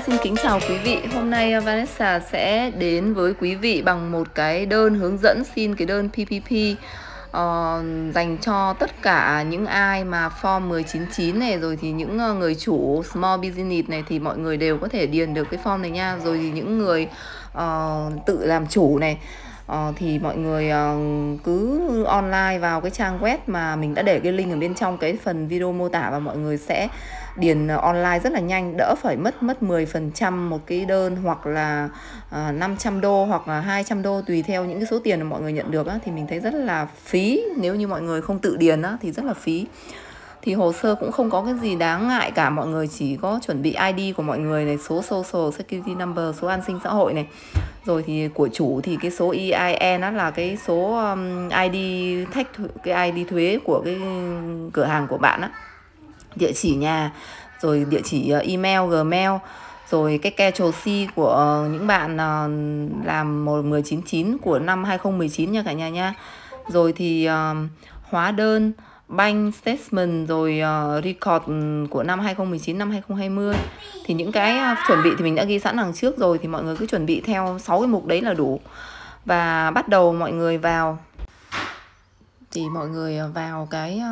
xin kính chào quý vị. Hôm nay ờ, Vanessa sẽ đến với quý vị bằng một cái đơn hướng dẫn xin cái đơn PPP uh, ờ, dành cho tất cả những ai mà form 199 này rồi thì những ờ, người chủ small business này thì mọi người đều có thể điền được cái form này nha. Rồi thì những người uh, tự làm chủ này Ờ, thì mọi người uh, cứ online vào cái trang web mà mình đã để cái link ở bên trong cái phần video mô tả và mọi người sẽ điền ờ, online rất là nhanh đỡ phải mất mất 10% một cái đơn hoặc là uh, 500 đô hoặc là 200 đô tùy theo những cái số tiền mà mọi người nhận được á, thì mình thấy rất là phí nếu như mọi người không tự điền á, thì rất là phí thì hồ sơ cũng không có cái gì đáng ngại cả mọi người chỉ có chuẩn bị ID của mọi người này số social security number số an sinh xã hội này rồi thì của chủ thì cái số EIN đó là cái số um, ID thách cái ID thuế của cái cửa hàng của bạn á địa chỉ nhà rồi địa chỉ ờ, email gmail rồi cái ke casual si của những bạn ờ, làm 1099 của năm 2019 nha cả nhà nha rồi thì ờ, hóa đơn bank statement rồi uh, record của năm 2019 năm 2020 thì những cái ờ, chuẩn bị thì mình đã ghi sẵn hàng trước rồi thì mọi người cứ chuẩn bị theo 6 cái mục đấy là đủ và bắt đầu mọi người vào thì mọi người ờ, vào cái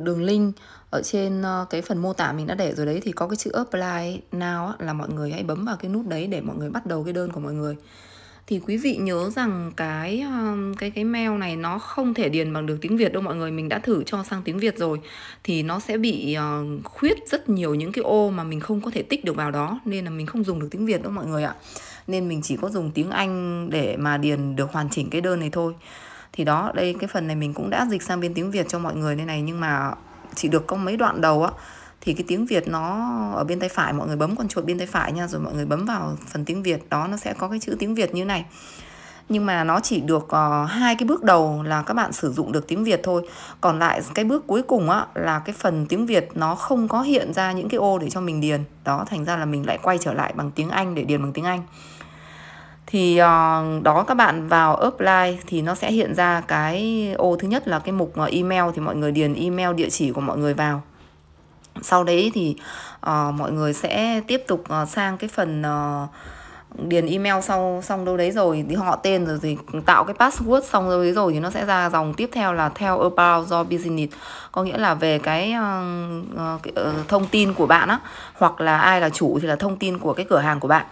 đường link ở trên cái phần mô tả mình đã để rồi đấy thì có cái chữ apply now là mọi người hãy bấm vào cái nút đấy để mọi người bắt đầu cái đơn của mọi người thì quý vị nhớ rằng cái um, cái cái mail này nó không thể điền bằng được tiếng Việt đâu mọi người mình đã thử cho sang tiếng Việt rồi thì nó sẽ bị ờ, khuyết rất nhiều những cái ô mà mình không có thể tích được vào đó nên là mình không dùng được tiếng Việt đâu mọi người ạ nên mình chỉ có dùng tiếng Anh để mà điền được hoàn chỉnh cái đơn này thôi thì đó đây cái phần này mình cũng đã dịch sang bên tiếng Việt cho mọi người đây này nhưng mà chỉ được có mấy đoạn đầu á thì cái tiếng Việt nó ở bên tay phải mọi người bấm con chuột bên tay phải nha rồi mọi người bấm vào phần tiếng Việt đó nó sẽ có cái chữ tiếng Việt như này nhưng mà nó chỉ được uh, hai cái bước đầu là các bạn sử dụng được tiếng Việt thôi còn lại cái bước cuối cùng á là cái phần tiếng Việt nó không có hiện ra những cái ô để cho mình điền đó thành ra là mình lại quay trở lại bằng tiếng Anh để điền bằng tiếng Anh thì uh, đó các bạn vào apply thì nó sẽ hiện ra cái ô thứ nhất là cái mục ờ, email thì mọi người điền email địa chỉ của mọi người vào sau đấy thì uh, mọi người sẽ tiếp tục uh, sang cái phần uh, điền email sau xong đâu đấy rồi thì họ tên rồi thì tạo cái password xong rồi đấy rồi thì nó sẽ ra dòng tiếp theo là theo about your business có nghĩa là về cái, uh, cái uh, thông tin của bạn á hoặc là ai là chủ thì là thông tin của cái cửa hàng của bạn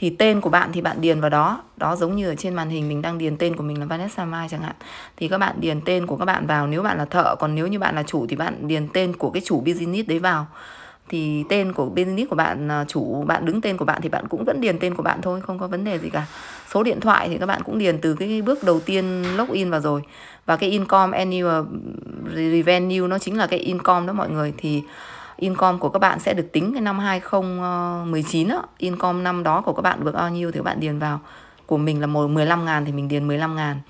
thì tên của bạn thì bạn điền vào đó đó giống như ở trên màn hình mình đang điền tên của mình là Vanessa Mai chẳng hạn thì các bạn điền tên của các bạn vào nếu bạn là thợ còn nếu như bạn là chủ thì bạn điền tên của cái chủ business đấy vào thì tên của business của bạn à, chủ bạn đứng tên của bạn thì bạn cũng vẫn điền tên của bạn thôi không có vấn đề gì cả số điện thoại thì các bạn cũng điền từ cái bước đầu tiên login vào rồi và cái income annual revenue nó chính là cái income đó mọi người thì income của các bạn sẽ được tính cái năm 2019 đó. income năm đó của các bạn được bao nhiêu thì các bạn điền vào của mình là 15 ngàn thì mình điền 15 ngàn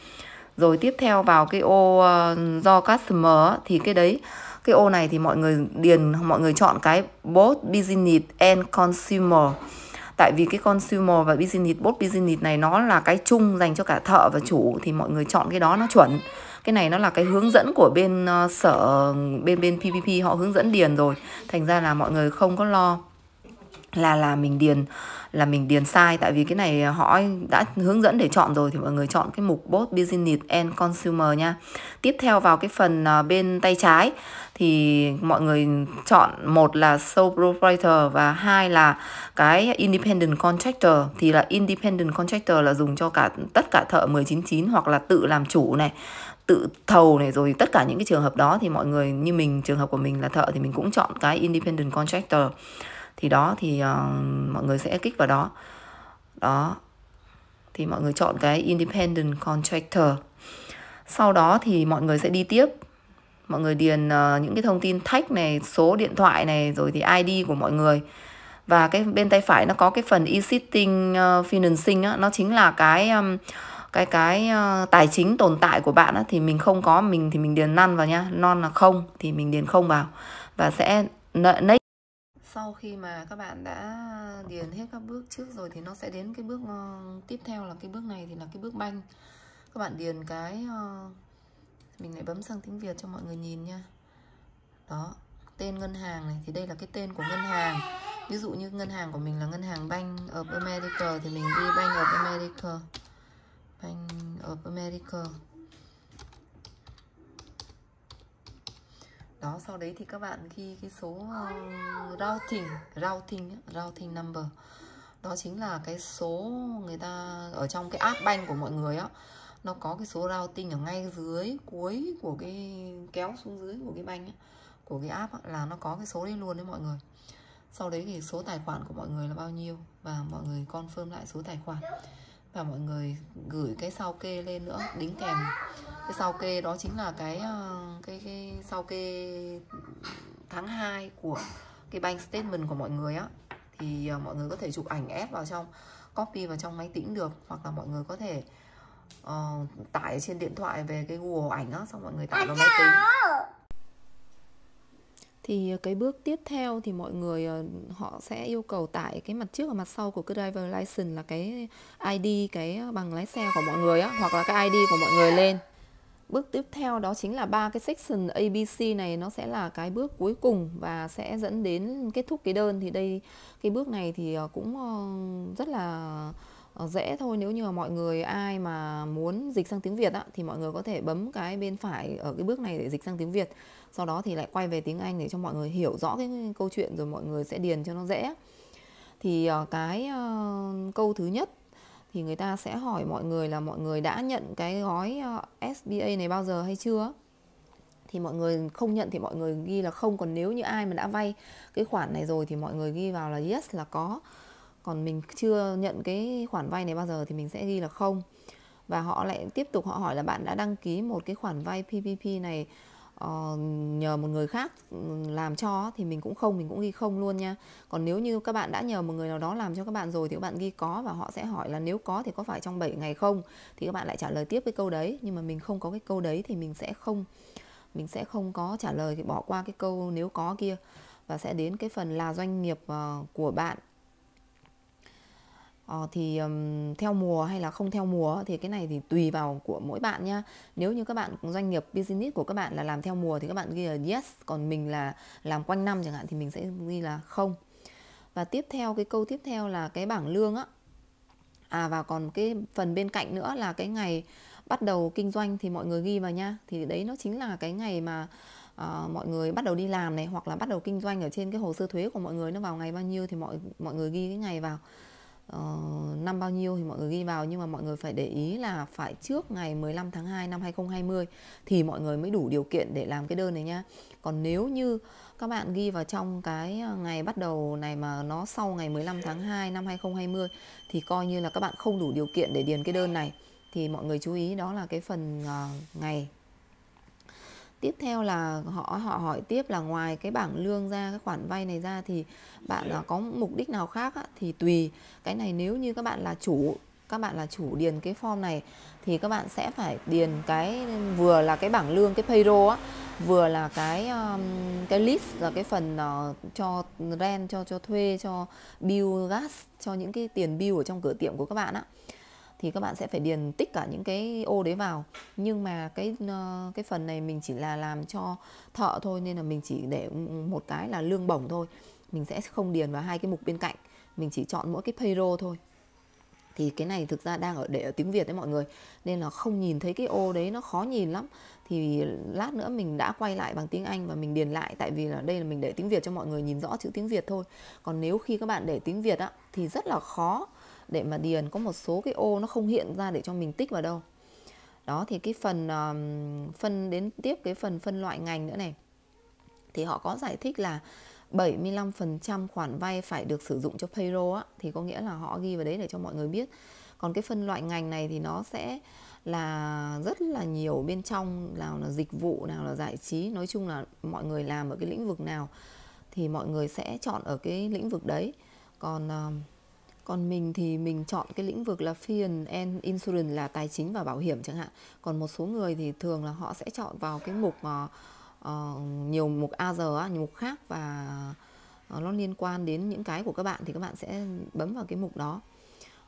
rồi tiếp theo vào cái ô ờ, do customer thì cái đấy cái ô này thì mọi người điền mọi người chọn cái both business and consumer tại vì cái consumer và business both business này nó là cái chung dành cho cả thợ và chủ thì mọi người chọn cái đó nó chuẩn cái này nó là cái hướng dẫn của bên uh, sở bên bên PPP họ hướng dẫn điền rồi thành ra là mọi người không có lo là là mình điền là mình điền sai tại vì cái này họ đã hướng dẫn để chọn rồi thì mọi người chọn cái mục both business and consumer nha. Tiếp theo vào cái phần ờ, bên tay trái thì mọi người chọn một là sole proprietor và hai là cái independent contractor thì là independent contractor là dùng cho cả tất cả thợ 199 hoặc là tự làm chủ này tự thầu này rồi tất cả những cái trường hợp đó thì mọi người như mình trường hợp của mình là thợ thì mình cũng chọn cái independent contractor thì đó thì uh, mọi người sẽ kích vào đó đó thì mọi người chọn cái independent contractor sau đó thì mọi người sẽ đi tiếp mọi người điền uh, những cái thông tin thách này số điện thoại này rồi thì id của mọi người và cái bên tay phải nó có cái phần e-sitting uh, financing á, nó chính là cái um, cái cái ờ, tài chính tồn tại của bạn á, thì mình không có mình thì mình điền năn vào nhá non là không thì mình điền không vào và sẽ nợ nấy sau khi mà các bạn đã điền hết các bước trước rồi thì nó sẽ đến cái bước ờ, tiếp theo là cái bước này thì là cái bước banh các bạn điền cái ờ, mình lại bấm sang tiếng việt cho mọi người nhìn nha đó tên ngân hàng này thì đây là cái tên của ngân hàng ví dụ như ngân hàng của mình là ngân hàng banh ở America thì mình đi banh ở America Bank of America đó sau đấy thì các bạn ghi cái số uh, routing routing routing number đó chính là cái số người ta ở trong cái app banh của mọi người á nó có cái số routing ở ngay dưới cuối của cái kéo xuống dưới của cái banh á, của cái app á, là nó có cái số đấy luôn đấy mọi người sau đấy thì số tài khoản của mọi người là bao nhiêu và mọi người confirm lại số tài khoản và mọi người gửi cái sao kê lên nữa đính kèm cái sao kê đó chính là cái ờ, cái, cái sao kê tháng 2 của cái bank statement của mọi người á thì ờ, mọi người có thể chụp ảnh ép vào trong copy vào trong máy tính được hoặc là mọi người có thể uh, tải trên điện thoại về cái Google ảnh á xong mọi người tải vào máy tính thì ờ, cái bước tiếp theo thì mọi người ờ, họ sẽ yêu cầu tải cái mặt trước và mặt sau của cái driver license là cái ID cái ờ, bằng lái xe của mọi người á hoặc là cái ID của mọi người lên bước tiếp theo đó chính là ba cái section ABC này nó sẽ là cái bước cuối cùng và sẽ dẫn đến kết thúc cái đơn thì đây cái bước này thì cũng rất là Ờ, dễ thôi nếu như mà mọi người ai mà muốn dịch sang tiếng Việt á, thì mọi người có thể bấm cái bên phải ở cái bước này để dịch sang tiếng Việt sau đó thì lại quay về tiếng Anh để cho mọi người hiểu rõ cái câu chuyện rồi mọi người sẽ điền cho nó dễ thì ờ, cái ờ, câu thứ nhất thì người ta sẽ hỏi mọi người là mọi người đã nhận cái gói SBA này bao giờ hay chưa thì mọi người không nhận thì mọi người ghi là không còn nếu như ai mà đã vay cái khoản này rồi thì mọi người ghi vào là yes là có còn mình chưa nhận cái khoản vay này bao giờ thì mình sẽ ghi là không và họ lại tiếp tục họ hỏi là bạn đã đăng ký một cái khoản vay PPP này uh, nhờ một người khác làm cho thì mình cũng không mình cũng ghi không luôn nha còn nếu như các bạn đã nhờ một người nào đó làm cho các bạn rồi thì các bạn ghi có và họ sẽ hỏi là nếu có thì có phải trong 7 ngày không thì các bạn lại trả lời tiếp cái câu đấy nhưng mà mình không có cái câu đấy thì mình sẽ không mình sẽ không có trả lời thì bỏ qua cái câu nếu có kia và sẽ đến cái phần là doanh nghiệp ờ, của bạn Ờ, thì um, theo mùa hay là không theo mùa thì cái này thì tùy vào của mỗi bạn nhá. Nếu như các bạn doanh nghiệp business của các bạn là làm theo mùa thì các bạn ghi là yes, còn mình là làm quanh năm chẳng hạn thì mình sẽ ghi là không. Và tiếp theo cái câu tiếp theo là cái bảng lương á. À và còn cái phần bên cạnh nữa là cái ngày bắt đầu kinh doanh thì mọi người ghi vào nha. Thì đấy nó chính là cái ngày mà uh, mọi người bắt đầu đi làm này hoặc là bắt đầu kinh doanh ở trên cái hồ sơ thuế của mọi người nó vào ngày bao nhiêu thì mọi mọi người ghi cái ngày vào uh, năm bao nhiêu thì mọi người ghi vào nhưng mà mọi người phải để ý là phải trước ngày 15 tháng 2 năm 2020 thì mọi người mới đủ điều kiện để làm cái đơn này nhá. Còn nếu như các bạn ghi vào trong cái ờ, ngày bắt đầu này mà nó sau ngày 15 tháng 2 năm 2020 thì coi như là các bạn không đủ điều kiện để điền cái đơn này thì mọi người chú ý đó là cái phần uh, ngày tiếp theo là họ họ hỏi tiếp là ngoài cái bảng lương ra cái khoản vay này ra thì bạn à, có mục đích nào khác á, thì tùy cái này nếu như các bạn là chủ các bạn là chủ điền cái form này thì các bạn sẽ phải điền cái vừa là cái bảng lương cái payroll á vừa là cái um, cái list là cái phần uh, cho rent cho cho thuê cho bill gas cho những cái tiền bill ở trong cửa tiệm của các bạn á thì các bạn sẽ phải điền tích cả những cái ô đấy vào nhưng mà cái ờ, cái phần này mình chỉ là làm cho thợ thôi nên là mình chỉ để một cái là lương bổng thôi mình sẽ không điền vào hai cái mục bên cạnh mình chỉ chọn mỗi cái payroll thôi thì cái này thực ra đang ở để ở tiếng Việt đấy mọi người nên là không nhìn thấy cái ô đấy nó khó nhìn lắm thì lát nữa mình đã quay lại bằng tiếng Anh và mình điền lại tại vì là đây là mình để tiếng Việt cho mọi người nhìn rõ chữ tiếng Việt thôi còn nếu khi các bạn để tiếng Việt á thì rất là khó để mà điền có một số cái ô nó không hiện ra để cho mình tích vào đâu đó thì cái phần uh, phân đến tiếp cái phần phân loại ngành nữa này thì họ có giải thích là 75% khoản vay phải được sử dụng cho payroll á, thì có nghĩa là họ ghi vào đấy để cho mọi người biết. Còn cái phân loại ngành này thì nó sẽ là rất là nhiều bên trong nào là dịch vụ, nào là giải trí, nói chung là mọi người làm ở cái lĩnh vực nào thì mọi người sẽ chọn ở cái lĩnh vực đấy. Còn uh, còn mình thì mình chọn cái lĩnh vực là phiền and insurance là tài chính và bảo hiểm chẳng hạn còn một số người thì thường là họ sẽ chọn vào cái mục uh, nhiều mục a giờ nhiều mục khác và ờ, nó liên quan đến những cái của các bạn thì các bạn sẽ bấm vào cái mục đó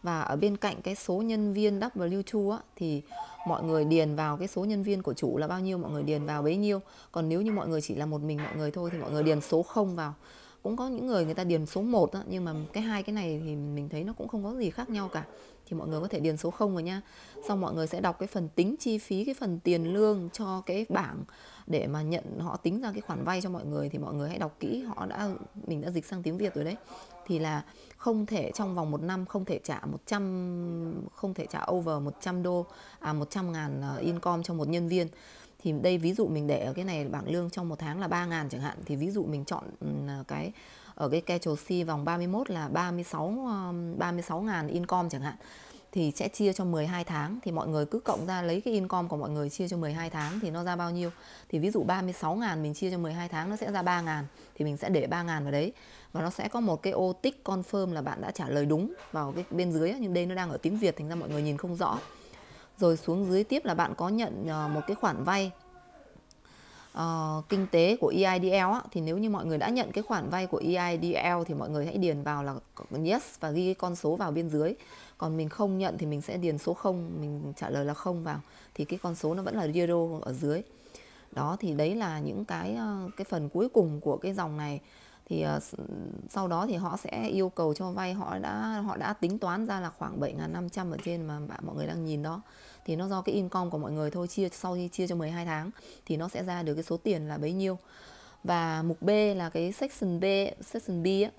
và ở bên cạnh cái số nhân viên W2 á, thì mọi người điền vào cái số nhân viên của chủ là bao nhiêu mọi người điền vào bấy nhiêu còn nếu như mọi người chỉ là một mình mọi người thôi thì mọi người điền số 0 vào cũng có những người người ta điền số 1 đó, nhưng mà cái hai cái này thì mình thấy nó cũng không có gì khác nhau cả thì mọi người có thể điền số 0 rồi nha sau mọi người sẽ đọc cái phần tính chi phí cái phần tiền lương cho cái bảng để mà nhận họ tính ra cái khoản vay cho mọi người thì mọi người hãy đọc kỹ họ đã mình đã dịch sang tiếng Việt rồi đấy thì là không thể trong vòng một năm không thể trả 100 không thể trả over 100 đô à 100 ngàn à, income cho một nhân viên thì đây ví dụ mình để ở cái này bảng lương trong một tháng là 3 ngàn chẳng hạn thì ví dụ mình chọn à, cái ở cái casual C vòng 31 là 36 36 ngàn income chẳng hạn thì sẽ chia cho 12 tháng thì mọi người cứ cộng ra lấy cái income của mọi người chia cho 12 tháng thì nó ra bao nhiêu thì ví dụ 36 ngàn mình chia cho 12 tháng nó sẽ ra 3 ngàn thì mình sẽ để 3 ngàn vào đấy và nó sẽ có một cái ô tích confirm là bạn đã trả lời đúng vào cái bên dưới nhưng đây nó đang ở tiếng Việt thành ra mọi người nhìn không rõ rồi xuống dưới tiếp là bạn có nhận ờ, một cái khoản vay uh, kinh tế của EIDL á, thì nếu như mọi người đã nhận cái khoản vay của EIDL thì mọi người hãy điền vào là yes và ghi con số vào bên dưới. Còn mình không nhận thì mình sẽ điền số 0, mình trả lời là không vào thì cái con số nó vẫn là zero ở dưới. Đó thì đấy là những cái ờ, cái phần cuối cùng của cái dòng này thì ờ, sau đó thì họ sẽ yêu cầu cho vay họ đã họ đã tính toán ra là khoảng 7.500 ở trên mà bạn mọi người đang nhìn đó thì nó do cái income của mọi người thôi chia sau khi chia cho 12 tháng thì nó sẽ ra được cái số tiền là bấy nhiêu và mục B là cái section B section B ấy,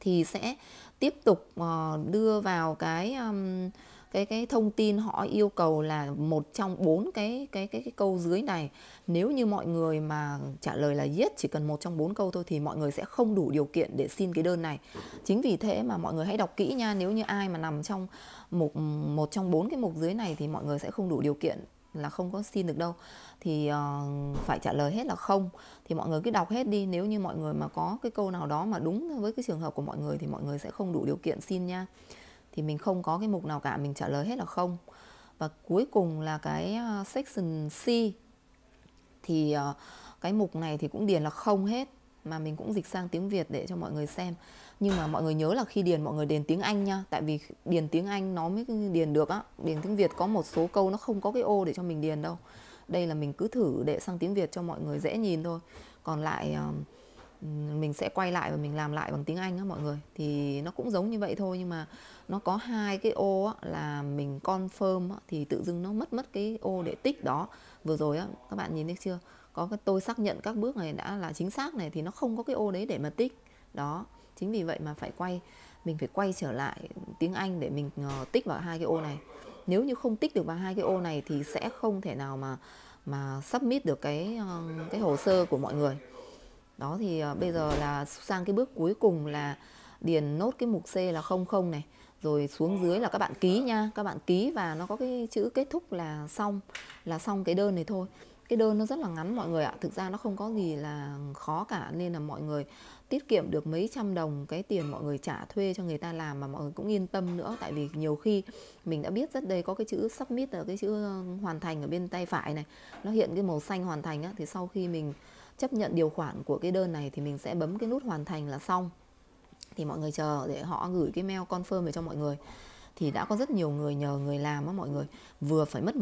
thì sẽ tiếp tục ờ, đưa vào cái um, cái cái thông tin họ yêu cầu là một trong bốn cái, cái cái cái câu dưới này nếu như mọi người mà trả lời là yes chỉ cần một trong bốn câu thôi thì mọi người sẽ không đủ điều kiện để xin cái đơn này chính vì thế mà mọi người hãy đọc kỹ nha nếu như ai mà nằm trong một một trong bốn cái mục dưới này thì mọi người sẽ không đủ điều kiện là không có xin được đâu thì uh, phải trả lời hết là không thì mọi người cứ đọc hết đi nếu như mọi người mà có cái câu nào đó mà đúng với cái trường hợp của mọi người thì mọi người sẽ không đủ điều kiện xin nha thì mình không có cái mục nào cả mình trả lời hết là không và cuối cùng là cái ờ, section C thì ờ, cái mục này thì cũng điền là không hết mà mình cũng dịch sang tiếng Việt để cho mọi người xem nhưng mà mọi người nhớ là khi điền mọi người điền tiếng Anh nha tại vì điền tiếng Anh nó mới điền được á điền tiếng Việt có một số câu nó không có cái ô để cho mình điền đâu đây là mình cứ thử để sang tiếng Việt cho mọi người dễ nhìn thôi còn lại uh, mình sẽ quay lại và mình làm lại bằng tiếng Anh á mọi người thì nó cũng giống như vậy thôi nhưng mà nó có hai cái ô á, là mình confirm á, thì tự dưng nó mất mất cái ô để tích đó vừa rồi á các bạn nhìn thấy chưa có cái tôi xác nhận các bước này đã là chính xác này thì nó không có cái ô đấy để mà tích đó chính vì vậy mà phải quay mình phải quay trở lại tiếng Anh để mình ờ, tích vào hai cái ô này nếu như không tích được vào hai cái ô này thì sẽ không thể nào mà mà submit được cái ờ, cái hồ sơ của mọi người đó thì ờ, bây giờ là sang cái bước cuối cùng là điền nốt cái mục C là 00 này rồi xuống dưới là các bạn ký nha các bạn ký và nó có cái chữ kết thúc là xong là xong cái đơn này thôi cái đơn nó rất là ngắn mọi người ạ thực ra nó không có gì là khó cả nên là mọi người tiết kiệm được mấy trăm đồng cái tiền mọi người trả thuê cho người ta làm mà mọi người cũng yên tâm nữa tại vì nhiều khi mình đã biết rất đây có cái chữ submit ở cái chữ hoàn thành ở bên tay phải này nó hiện cái màu xanh hoàn thành á thì sau khi mình chấp nhận điều khoản của cái đơn này thì mình sẽ bấm cái nút hoàn thành là xong thì mọi người chờ để họ gửi cái mail confirm về cho mọi người thì đã có rất nhiều người nhờ người làm á mọi người vừa phải mất